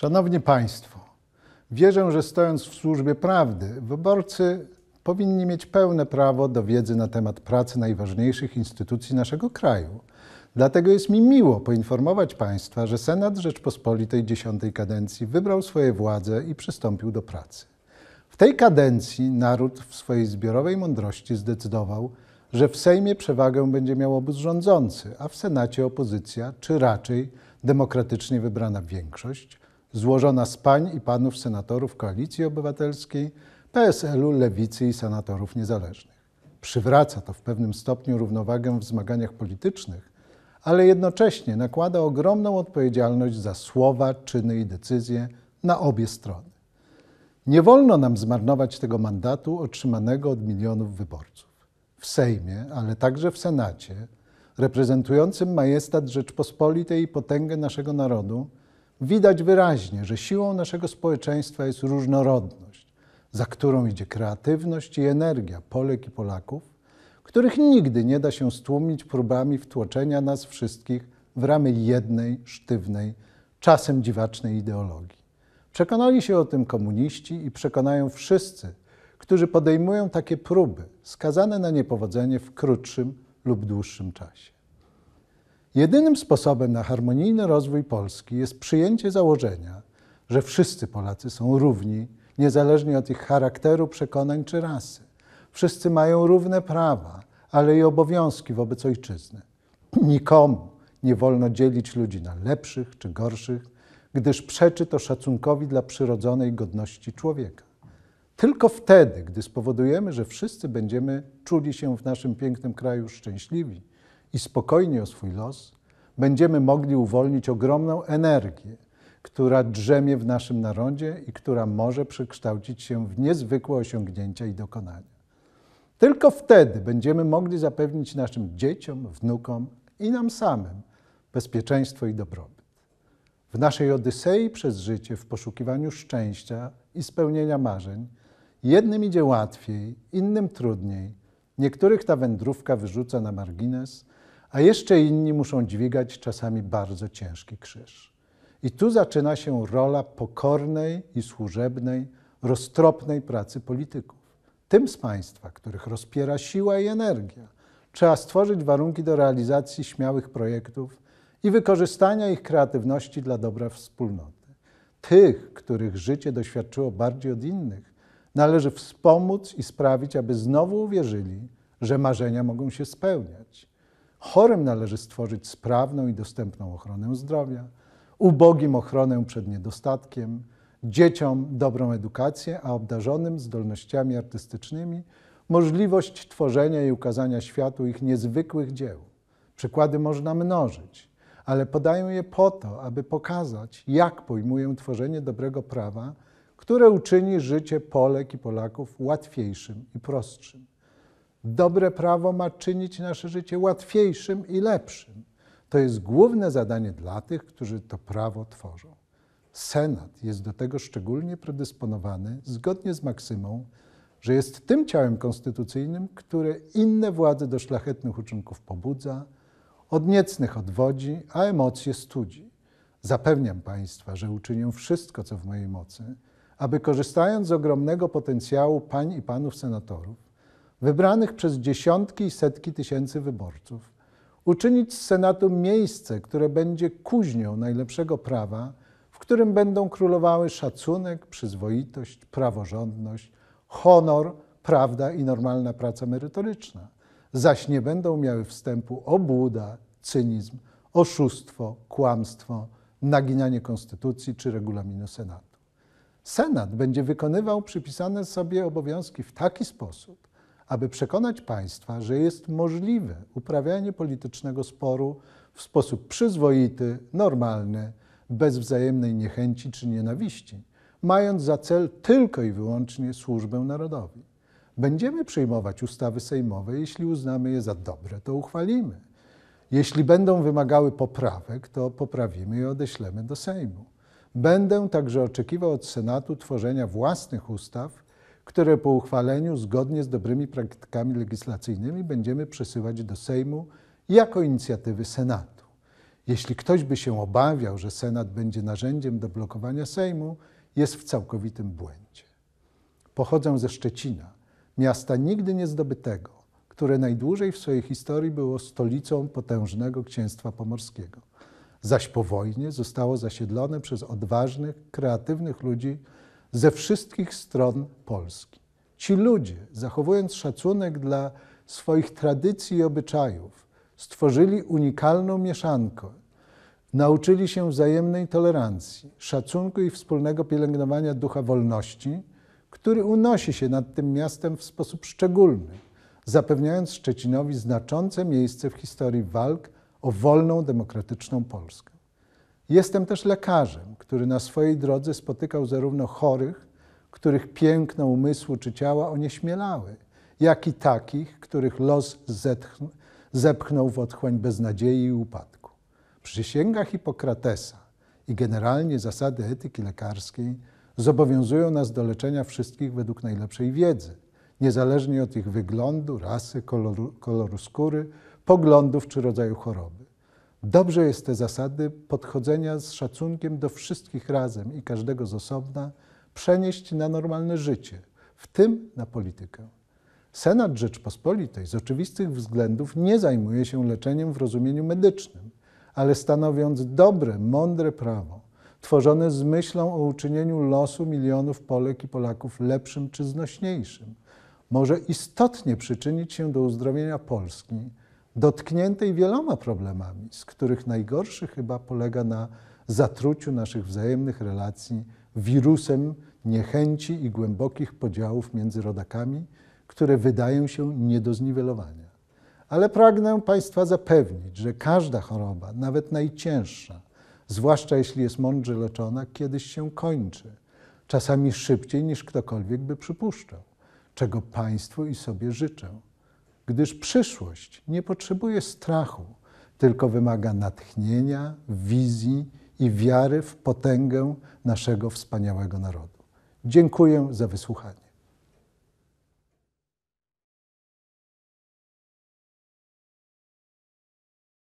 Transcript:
Szanowni Państwo, wierzę, że stojąc w służbie prawdy, wyborcy powinni mieć pełne prawo do wiedzy na temat pracy najważniejszych instytucji naszego kraju. Dlatego jest mi miło poinformować Państwa, że Senat Rzeczpospolitej X kadencji wybrał swoje władze i przystąpił do pracy. W tej kadencji naród w swojej zbiorowej mądrości zdecydował, że w Sejmie przewagę będzie miał obóz rządzący, a w Senacie opozycja, czy raczej demokratycznie wybrana większość, złożona z pań i panów senatorów Koalicji Obywatelskiej, PSL-u, Lewicy i senatorów niezależnych. Przywraca to w pewnym stopniu równowagę w zmaganiach politycznych, ale jednocześnie nakłada ogromną odpowiedzialność za słowa, czyny i decyzje na obie strony. Nie wolno nam zmarnować tego mandatu otrzymanego od milionów wyborców. W Sejmie, ale także w Senacie, reprezentującym majestat Rzeczpospolitej i potęgę naszego narodu, widać wyraźnie, że siłą naszego społeczeństwa jest różnorodność, za którą idzie kreatywność i energia Polek i Polaków, których nigdy nie da się stłumić próbami wtłoczenia nas wszystkich w ramy jednej, sztywnej, czasem dziwacznej ideologii. Przekonali się o tym komuniści i przekonają wszyscy, którzy podejmują takie próby, skazane na niepowodzenie w krótszym lub dłuższym czasie. Jedynym sposobem na harmonijny rozwój Polski jest przyjęcie założenia, że wszyscy Polacy są równi, niezależnie od ich charakteru, przekonań czy rasy. Wszyscy mają równe prawa, ale i obowiązki wobec ojczyzny. Nikomu nie wolno dzielić ludzi na lepszych czy gorszych, gdyż przeczy to szacunkowi dla przyrodzonej godności człowieka. Tylko wtedy, gdy spowodujemy, że wszyscy będziemy czuli się w naszym pięknym kraju szczęśliwi, i spokojni o swój los, będziemy mogli uwolnić ogromną energię, która drzemie w naszym narodzie i która może przekształcić się w niezwykłe osiągnięcia i dokonania. Tylko wtedy będziemy mogli zapewnić naszym dzieciom, wnukom i nam samym bezpieczeństwo i dobrobyt. W naszej Odysei przez życie, w poszukiwaniu szczęścia i spełnienia marzeń, jednym idzie łatwiej, innym trudniej. Niektórych ta wędrówka wyrzuca na margines, a jeszcze inni muszą dźwigać czasami bardzo ciężki krzyż. I tu zaczyna się rola pokornej i służebnej, roztropnej pracy polityków. Tym z Państwa, których rozpiera siła i energia, trzeba stworzyć warunki do realizacji śmiałych projektów i wykorzystania ich kreatywności dla dobra wspólnoty. Tych, których życie doświadczyło bardziej od innych, należy wspomóc i sprawić, aby znowu uwierzyli, że marzenia mogą się spełniać Chorym należy stworzyć sprawną i dostępną ochronę zdrowia, ubogim ochronę przed niedostatkiem, dzieciom dobrą edukację, a obdarzonym zdolnościami artystycznymi możliwość tworzenia i ukazania światu ich niezwykłych dzieł. Przykłady można mnożyć, ale podaję je po to, aby pokazać, jak pojmuję tworzenie dobrego prawa, które uczyni życie Polek i Polaków łatwiejszym i prostszym. Dobre prawo ma czynić nasze życie łatwiejszym i lepszym. To jest główne zadanie dla tych, którzy to prawo tworzą. Senat jest do tego szczególnie predysponowany, zgodnie z maksymą, że jest tym ciałem konstytucyjnym, które inne władze do szlachetnych uczynków pobudza, od niecnych odwodzi, a emocje studzi. Zapewniam Państwa, że uczynię wszystko, co w mojej mocy, aby korzystając z ogromnego potencjału pań i panów senatorów, wybranych przez dziesiątki i setki tysięcy wyborców, uczynić z Senatu miejsce, które będzie kuźnią najlepszego prawa, w którym będą królowały szacunek, przyzwoitość, praworządność, honor, prawda i normalna praca merytoryczna. Zaś nie będą miały wstępu obłuda, cynizm, oszustwo, kłamstwo, naginanie konstytucji czy regulaminu Senatu. Senat będzie wykonywał przypisane sobie obowiązki w taki sposób, aby przekonać państwa, że jest możliwe uprawianie politycznego sporu w sposób przyzwoity, normalny, bez wzajemnej niechęci czy nienawiści, mając za cel tylko i wyłącznie służbę narodowi. Będziemy przyjmować ustawy sejmowe, jeśli uznamy je za dobre, to uchwalimy. Jeśli będą wymagały poprawek, to poprawimy i odeślemy do Sejmu. Będę także oczekiwał od Senatu tworzenia własnych ustaw, które po uchwaleniu, zgodnie z dobrymi praktykami legislacyjnymi, będziemy przesyłać do Sejmu jako inicjatywy Senatu. Jeśli ktoś by się obawiał, że Senat będzie narzędziem do blokowania Sejmu, jest w całkowitym błędzie. Pochodzę ze Szczecina, miasta nigdy nie zdobytego, które najdłużej w swojej historii było stolicą potężnego księstwa pomorskiego. Zaś po wojnie zostało zasiedlone przez odważnych, kreatywnych ludzi ze wszystkich stron Polski. Ci ludzie, zachowując szacunek dla swoich tradycji i obyczajów, stworzyli unikalną mieszankę. Nauczyli się wzajemnej tolerancji, szacunku i wspólnego pielęgnowania ducha wolności, który unosi się nad tym miastem w sposób szczególny, zapewniając Szczecinowi znaczące miejsce w historii walk o wolną, demokratyczną Polskę. Jestem też lekarzem, który na swojej drodze spotykał zarówno chorych, których piękno umysłu czy ciała onieśmielały, jak i takich, których los zetchn- zepchnął w otchłań beznadziei i upadku. Przysięga Hipokratesa i generalnie zasady etyki lekarskiej zobowiązują nas do leczenia wszystkich według najlepszej wiedzy, niezależnie od ich wyglądu, rasy, koloru, koloru skóry, poglądów czy rodzaju choroby. Dobrze jest te zasady podchodzenia z szacunkiem do wszystkich razem i każdego z osobna przenieść na normalne życie, w tym na politykę. Senat Rzeczpospolitej z oczywistych względów nie zajmuje się leczeniem w rozumieniu medycznym, ale stanowiąc dobre, mądre prawo, tworzone z myślą o uczynieniu losu milionów Polek i Polaków lepszym czy znośniejszym, może istotnie przyczynić się do uzdrowienia Polski dotkniętej wieloma problemami, z których najgorszy chyba polega na zatruciu naszych wzajemnych relacji wirusem niechęci i głębokich podziałów między rodakami, które wydają się nie do zniwelowania. Ale pragnę Państwa zapewnić, że każda choroba, nawet najcięższa, zwłaszcza jeśli jest mądrze leczona, kiedyś się kończy, czasami szybciej niż ktokolwiek by przypuszczał, czego Państwu i sobie życzę gdyż przyszłość nie potrzebuje strachu, tylko wymaga natchnienia, wizji i wiary w potęgę naszego wspaniałego narodu. Dziękuję za wysłuchanie.